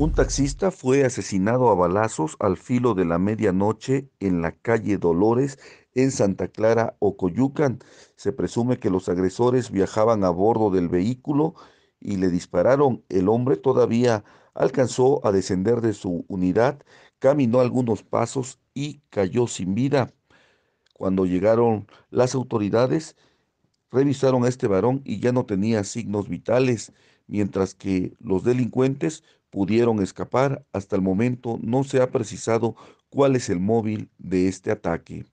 Un taxista fue asesinado a balazos al filo de la medianoche en la calle Dolores en Santa Clara, Ocoyucan. Se presume que los agresores viajaban a bordo del vehículo y le dispararon. El hombre todavía alcanzó a descender de su unidad, caminó algunos pasos y cayó sin vida. Cuando llegaron las autoridades, Revisaron a este varón y ya no tenía signos vitales, mientras que los delincuentes pudieron escapar. Hasta el momento no se ha precisado cuál es el móvil de este ataque.